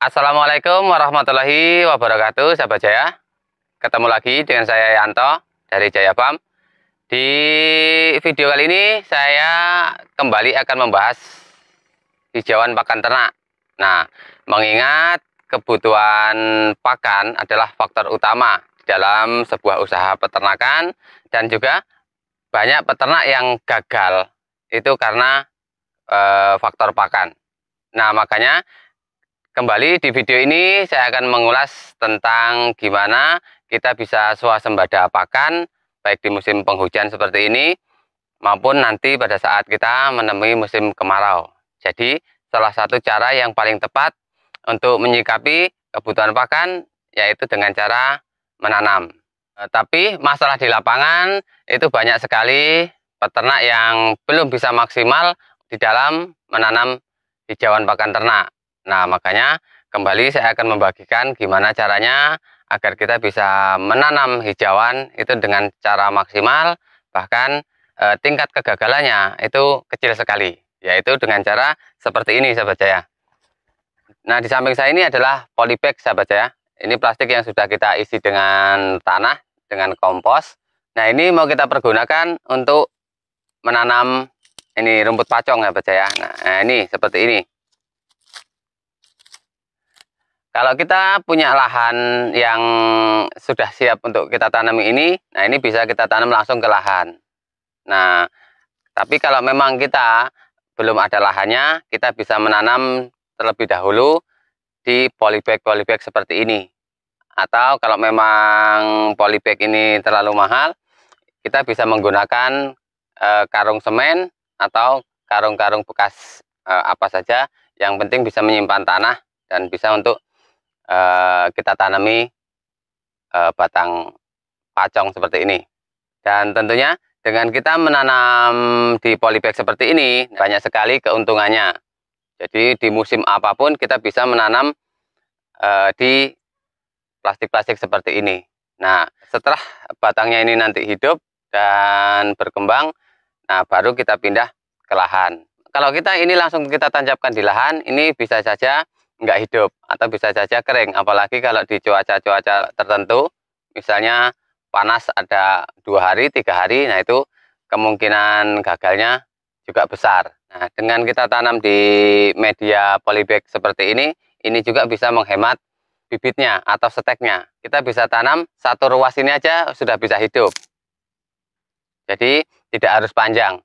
Assalamualaikum warahmatullahi wabarakatuh, sahabat Jaya. Ketemu lagi dengan saya Yanto dari Jaya Pam. Di video kali ini saya kembali akan membahas hijauan pakan ternak. Nah, mengingat kebutuhan pakan adalah faktor utama dalam sebuah usaha peternakan dan juga banyak peternak yang gagal itu karena e, faktor pakan. Nah, makanya Kembali di video ini saya akan mengulas tentang gimana kita bisa swasembada pakan baik di musim penghujan seperti ini maupun nanti pada saat kita menemui musim kemarau. Jadi salah satu cara yang paling tepat untuk menyikapi kebutuhan pakan yaitu dengan cara menanam. Eh, tapi masalah di lapangan itu banyak sekali peternak yang belum bisa maksimal di dalam menanam hijauan pakan ternak. Nah, makanya kembali saya akan membagikan gimana caranya agar kita bisa menanam hijauan itu dengan cara maksimal, bahkan e, tingkat kegagalannya itu kecil sekali, yaitu dengan cara seperti ini, sahabat saya. Nah, di samping saya ini adalah polybag, sahabat saya. Ini plastik yang sudah kita isi dengan tanah, dengan kompos. Nah, ini mau kita pergunakan untuk menanam ini rumput pacong, sahabat saya. Nah, eh, ini seperti ini. Kalau kita punya lahan yang sudah siap untuk kita tanami ini, nah ini bisa kita tanam langsung ke lahan. Nah, tapi kalau memang kita belum ada lahannya, kita bisa menanam terlebih dahulu di polybag-polybag seperti ini. Atau kalau memang polybag ini terlalu mahal, kita bisa menggunakan e, karung semen atau karung-karung bekas e, apa saja yang penting bisa menyimpan tanah dan bisa untuk Eh, kita tanami eh, batang pacong seperti ini. Dan tentunya dengan kita menanam di polybag seperti ini banyak sekali keuntungannya. Jadi di musim apapun kita bisa menanam eh, di plastik-plastik seperti ini. Nah, setelah batangnya ini nanti hidup dan berkembang, nah baru kita pindah ke lahan. Kalau kita ini langsung kita tancapkan di lahan, ini bisa saja nggak hidup atau bisa saja kering apalagi kalau di cuaca-cuaca tertentu misalnya panas ada dua hari tiga hari nah itu kemungkinan gagalnya juga besar nah dengan kita tanam di media polybag seperti ini ini juga bisa menghemat bibitnya atau steknya kita bisa tanam satu ruas ini aja sudah bisa hidup jadi tidak harus panjang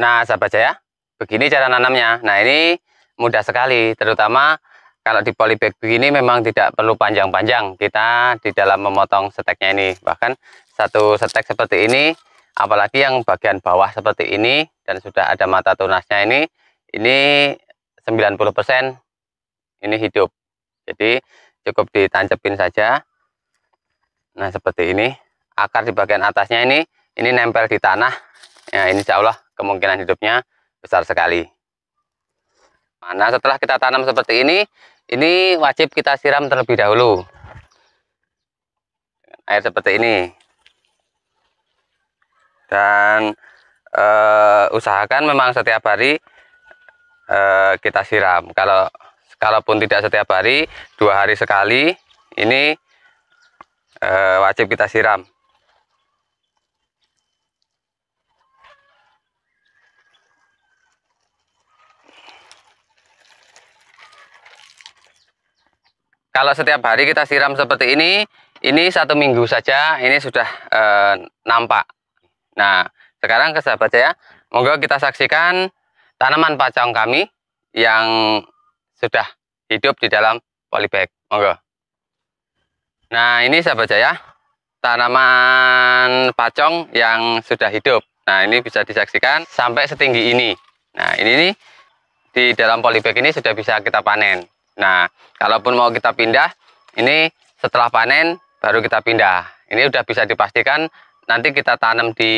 Nah, sahabat saya, begini cara nanamnya. Nah, ini mudah sekali, terutama kalau di polybag begini memang tidak perlu panjang-panjang. Kita di dalam memotong seteknya ini. Bahkan satu setek seperti ini, apalagi yang bagian bawah seperti ini, dan sudah ada mata tunasnya ini, ini 90% ini hidup. Jadi, cukup ditancepin saja. Nah, seperti ini. Akar di bagian atasnya ini, ini nempel di tanah. Ya, ini insya Allah kemungkinan hidupnya besar sekali. Nah, setelah kita tanam seperti ini, ini wajib kita siram terlebih dahulu. Air seperti ini. Dan eh, usahakan memang setiap hari eh, kita siram. Kalau kalaupun tidak setiap hari, dua hari sekali, ini eh, wajib kita siram. Kalau setiap hari kita siram seperti ini, ini satu minggu saja ini sudah e, nampak. Nah, sekarang ke sahabat saya, monggo kita saksikan tanaman pacong kami yang sudah hidup di dalam polybag. Monggo. Nah, ini sahabat saya, tanaman pacong yang sudah hidup. Nah, ini bisa disaksikan sampai setinggi ini. Nah, ini nih, di dalam polybag ini sudah bisa kita panen. Nah, kalaupun mau kita pindah, ini setelah panen baru kita pindah. Ini sudah bisa dipastikan nanti kita tanam di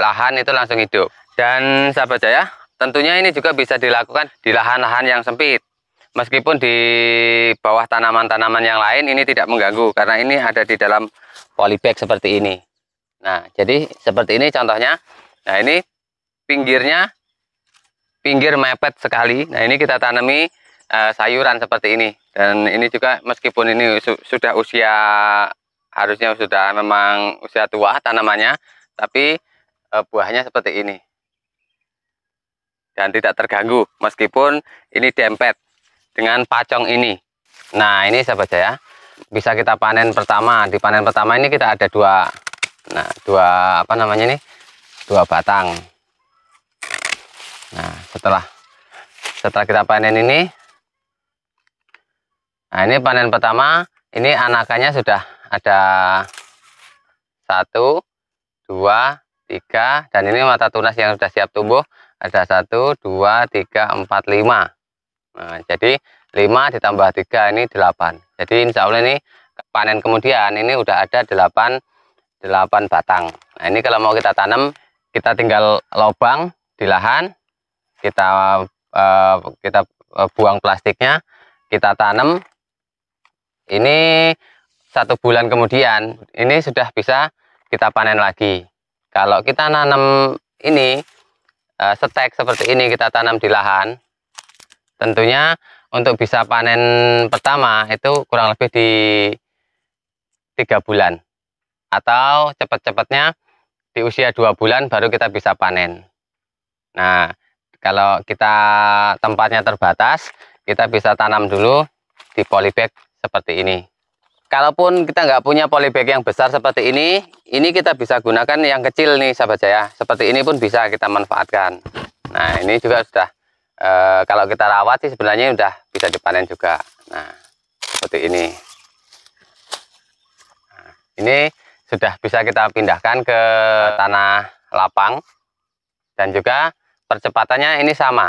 lahan itu langsung hidup. Dan sahabat saya, tentunya ini juga bisa dilakukan di lahan-lahan yang sempit. Meskipun di bawah tanaman-tanaman yang lain ini tidak mengganggu karena ini ada di dalam polybag seperti ini. Nah, jadi seperti ini contohnya. Nah, ini pinggirnya pinggir mepet sekali. Nah, ini kita tanami Eh, sayuran seperti ini dan ini juga meskipun ini su sudah usia harusnya sudah memang usia tua tanamannya tapi uh, buahnya seperti ini dan tidak terganggu meskipun ini dempet dengan pacong ini nah ini sahabat saya bisa kita panen pertama di panen pertama ini kita ada dua nah dua apa namanya ini dua batang nah setelah setelah kita panen ini Nah, ini panen pertama, ini anakannya sudah ada satu, dua, tiga, dan ini mata tunas yang sudah siap tumbuh ada satu, dua, tiga, empat, lima. Nah, jadi lima ditambah tiga ini delapan. Jadi insya Allah ini panen kemudian ini udah ada delapan, delapan batang. Nah, ini kalau mau kita tanam, kita tinggal lubang di lahan, kita uh, kita eh, buang plastiknya, kita tanam ini satu bulan kemudian, ini sudah bisa kita panen lagi. Kalau kita nanam ini, eh, setek seperti ini kita tanam di lahan, tentunya untuk bisa panen pertama itu kurang lebih di tiga bulan. Atau cepat-cepatnya di usia dua bulan baru kita bisa panen. Nah, kalau kita tempatnya terbatas, kita bisa tanam dulu di polybag seperti ini kalaupun kita nggak punya polybag yang besar seperti ini ini kita bisa gunakan yang kecil nih sahabat saya seperti ini pun bisa kita manfaatkan nah ini juga sudah e, kalau kita rawat sih sebenarnya sudah bisa dipanen juga nah seperti ini nah, ini sudah bisa kita pindahkan ke tanah lapang dan juga percepatannya ini sama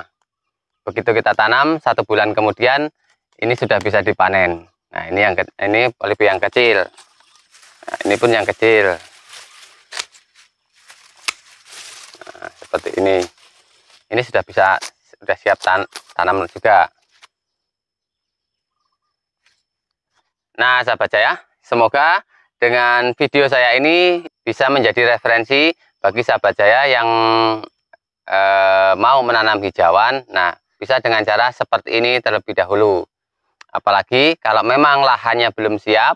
begitu kita tanam satu bulan kemudian ini sudah bisa dipanen nah ini yang ini polip yang kecil nah, ini pun yang kecil nah, seperti ini ini sudah bisa sudah siap tan tanam juga nah sahabat saya semoga dengan video saya ini bisa menjadi referensi bagi sahabat saya yang e, mau menanam hijauan nah bisa dengan cara seperti ini terlebih dahulu Apalagi kalau memang lahannya belum siap,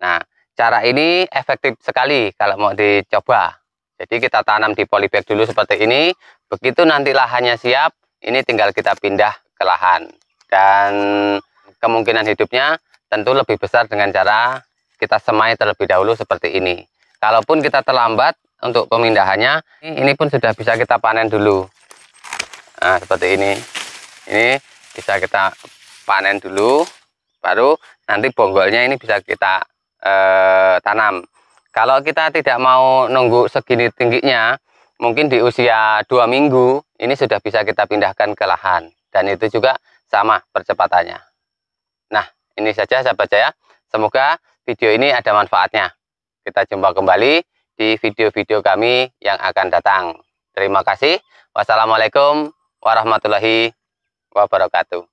nah cara ini efektif sekali kalau mau dicoba. Jadi kita tanam di polybag dulu seperti ini, begitu nanti lahannya siap, ini tinggal kita pindah ke lahan. Dan kemungkinan hidupnya tentu lebih besar dengan cara kita semai terlebih dahulu seperti ini. Kalaupun kita terlambat untuk pemindahannya, ini pun sudah bisa kita panen dulu. Nah, seperti ini. Ini bisa kita panen dulu baru nanti bonggolnya ini bisa kita eh, tanam kalau kita tidak mau nunggu segini tingginya mungkin di usia dua minggu ini sudah bisa kita pindahkan ke lahan dan itu juga sama percepatannya nah ini saja sahabat saya semoga video ini ada manfaatnya kita jumpa kembali di video-video kami yang akan datang terima kasih wassalamualaikum warahmatullahi wabarakatuh